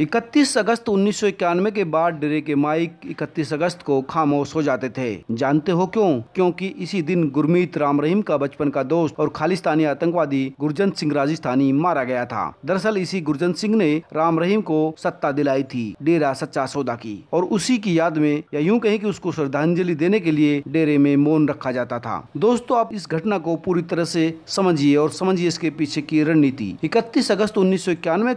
इकतीस अगस्त उन्नीस के बाद डेरे के माइक इकतीस अगस्त को खामोश हो जाते थे जानते हो क्यों क्योंकि इसी दिन गुरमीत राम रहीम का बचपन का दोस्त और खालिस्तानी आतंकवादी गुरजन सिंह राजस्थानी मारा गया था दरअसल इसी गुरजन सिंह ने राम रहीम को सत्ता दिलाई थी डेरा सच्चा सौदा की और उसी की याद में या यूँ कहे की उसको श्रद्धांजलि देने के लिए डेरे में मौन रखा जाता था दोस्तों आप इस घटना को पूरी तरह से समझिए और समझिए इसके पीछे की रणनीति इकतीस अगस्त उन्नीस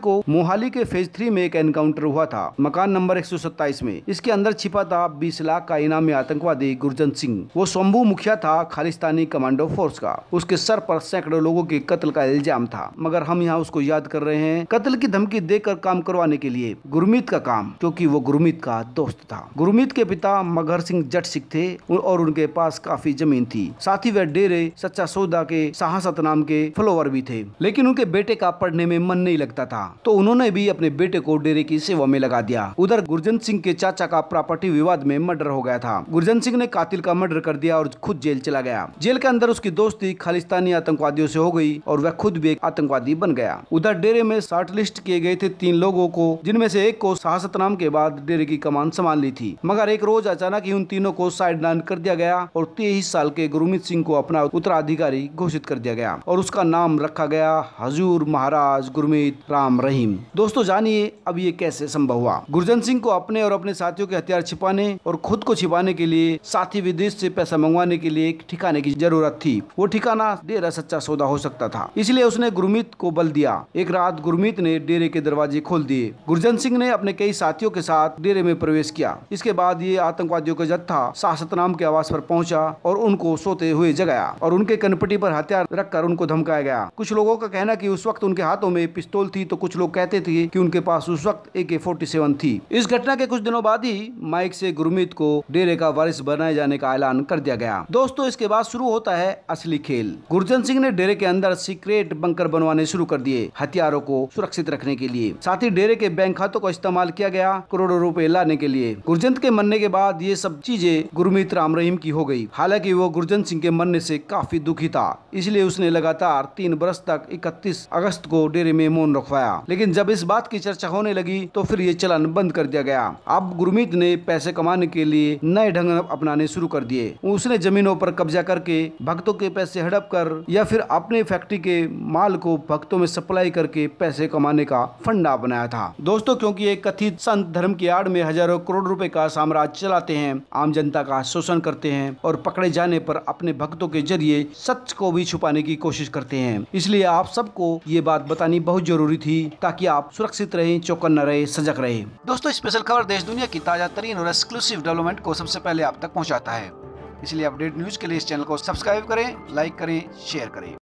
को मोहाली के फेज थ्री में एक एनकाउंटर हुआ था मकान नंबर एक में इसके अंदर छिपा था बीस लाख का इनामी आतंकवादी गुरजन सिंह वो शंभू मुखिया था खालिस्तानी कमांडो फोर्स का उसके सर पर सैकड़ों लोगों के कत्ल का इल्जाम था मगर हम यहाँ उसको याद कर रहे हैं कत्ल की धमकी देकर काम करवाने के लिए गुरमीत का काम क्योंकि वो गुरमीत का दोस्त था गुरमीत के पिता मगर सिंह जट सिख थे और उनके पास काफी जमीन थी साथ ही वह डेरे सच्चा सौदा के साहसत नाम के फ्लोवर भी थे लेकिन उनके बेटे का पढ़ने में मन नहीं लगता था तो उन्होंने भी अपने बेटे को को डेरे की सेवा में लगा दिया उधर गुरजन सिंह के चाचा का प्रॉपर्टी विवाद में मर्डर हो गया था गुरजन सिंह ने कातिल का मर्डर कर दिया और खुद जेल चला गया जेल के अंदर उसकी दोस्ती खालिस्तानी आतंकवादियों से हो गई और वह खुद भी एक आतंकवादी बन गया उधर डेरे में शॉर्ट लिस्ट किए गए थे तीन लोगों को जिनमें से एक को साहसत नाम के बाद डेरे की कमान संभाल ली थी मगर एक रोज अचानक ही उन तीनों को साइड लाइन कर दिया गया और तेईस साल के गुरुमित सिंह को अपना उत्तराधिकारी घोषित कर दिया गया और उसका नाम रखा गया हजूर महाराज गुरमीत राम रहीम दोस्तों जानिए अब ये कैसे संभव हुआ गुरजन सिंह को अपने और अपने साथियों के हथियार छिपाने और खुद को छिपाने के लिए साथी विदेश से पैसा मंगवाने के लिए एक ठिकाने की जरूरत थी वो ठिकाना डेरा सच्चा सौदा हो सकता था इसलिए उसने गुरमीत को बल दिया एक रात गुरमीत ने डेरे के दरवाजे खोल दिए गुरजन सिंह ने अपने कई साथियों के साथ डेरे में प्रवेश किया इसके बाद ये आतंकवादियों का जत्था सासत नाम के आवास आरोप पहुँचा और उनको सोते हुए जगाया और उनके कनपटी आरोप हथियार रखकर उनको धमकाया गया कुछ लोगों का कहना की उस वक्त उनके हाथों में पिस्तौल थी तो कुछ लोग कहते थे की उनके पास उस वक्त ए के फोर्टी सेवन थी इस घटना के कुछ दिनों बाद ही माइक से गुरमीत को डेरे का वारिस बनाए जाने का ऐलान कर दिया गया दोस्तों इसके बाद शुरू होता है असली खेल गुरजन सिंह ने डेरे के अंदर सीक्रेट बंकर बनवाने शुरू कर दिए हथियारों को सुरक्षित रखने के लिए साथ ही डेरे के बैंक खातों का इस्तेमाल किया गया करोड़ों रूपए लाने के लिए गुरजंत के मरने के बाद ये सब चीजें गुरमीत राम रहीम की हो गयी हालांकि वो गुरजन सिंह के मरने से काफी दुखी था इसलिए उसने लगातार तीन बरस तक इकतीस अगस्त को डेरे में मौन रखवाया लेकिन जब इस बात की चर्चा होने होने लगी तो फिर ये चलन बंद कर दिया गया अब गुरमीत ने पैसे कमाने के लिए नए ढंग अपनाने शुरू कर दिए उसने जमीनों पर कब्जा करके भक्तों के पैसे हड़प कर या फिर अपने फैक्ट्री के माल को भक्तों में सप्लाई करके पैसे कमाने का फंडा बनाया था दोस्तों क्योंकि एक कथित संत धर्म की आड़ में हजारों करोड़ रुपए का साम्राज्य चलाते हैं आम जनता का शोषण करते हैं और पकड़े जाने पर अपने भक्तों के जरिए सच को भी छुपाने की कोशिश करते हैं इसलिए आप सबको ये बात बतानी बहुत जरूरी थी ताकि आप सुरक्षित रहें चौकन्न रहे सजग रहे दोस्तों स्पेशल खबर देश दुनिया की ताजा तरीन और एक्सक्लूसिव डेवलपमेंट को सबसे पहले आप तक पहुँचाता है इसलिए अपडेट न्यूज के लिए इस चैनल को सब्सक्राइब करें लाइक करें शेयर करें